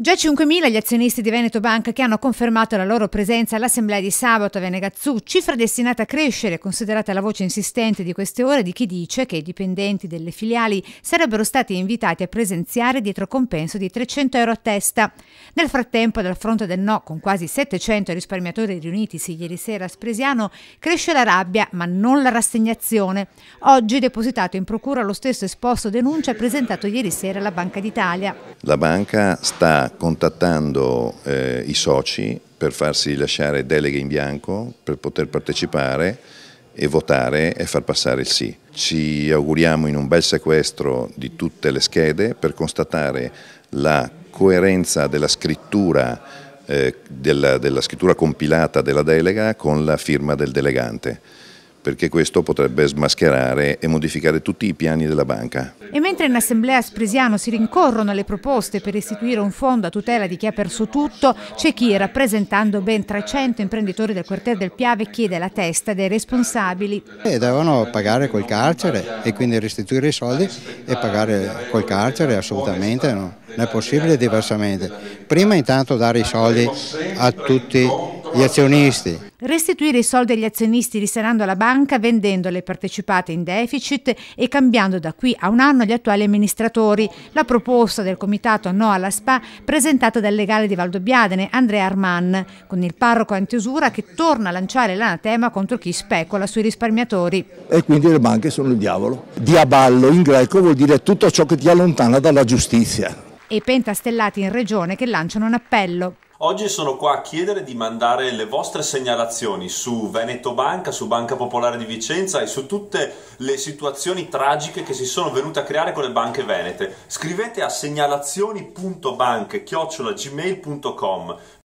Già 5.000 gli azionisti di Veneto Bank che hanno confermato la loro presenza all'assemblea di sabato a Venegazzù, cifra destinata a crescere, considerata la voce insistente di queste ore di chi dice che i dipendenti delle filiali sarebbero stati invitati a presenziare dietro compenso di 300 euro a testa. Nel frattempo, dal fronte del no, con quasi 700 risparmiatori riunitisi ieri sera a Spresiano, cresce la rabbia, ma non la rassegnazione. Oggi depositato in procura lo stesso esposto denuncia presentato ieri sera alla Banca d'Italia. La banca sta contattando eh, i soci per farsi lasciare deleghe in bianco, per poter partecipare e votare e far passare il sì. Ci auguriamo in un bel sequestro di tutte le schede per constatare la coerenza della scrittura, eh, della, della scrittura compilata della delega con la firma del delegante perché questo potrebbe smascherare e modificare tutti i piani della banca. E mentre in assemblea a Spresiano si rincorrono le proposte per istituire un fondo a tutela di chi ha perso tutto, c'è chi, rappresentando ben 300 imprenditori del quartiere del Piave, chiede la testa dei responsabili. E eh, devono pagare col carcere e quindi restituire i soldi e pagare col carcere assolutamente, no. non è possibile diversamente. Prima intanto dare i soldi a tutti gli azionisti. Restituire i soldi agli azionisti risanando la banca, vendendo le partecipate in deficit e cambiando da qui a un anno gli attuali amministratori. La proposta del comitato No alla SPA presentata dal legale di Valdobbiadene, Andrea Arman, con il parroco antiusura che torna a lanciare l'anatema contro chi specula sui risparmiatori. E quindi le banche sono il diavolo. Diaballo in greco vuol dire tutto ciò che ti allontana dalla giustizia. E pentastellati in regione che lanciano un appello. Oggi sono qua a chiedere di mandare le vostre segnalazioni su Veneto Banca, su Banca Popolare di Vicenza e su tutte le situazioni tragiche che si sono venute a creare con le banche venete. Scrivete a segnalazioni.banche.gmail.com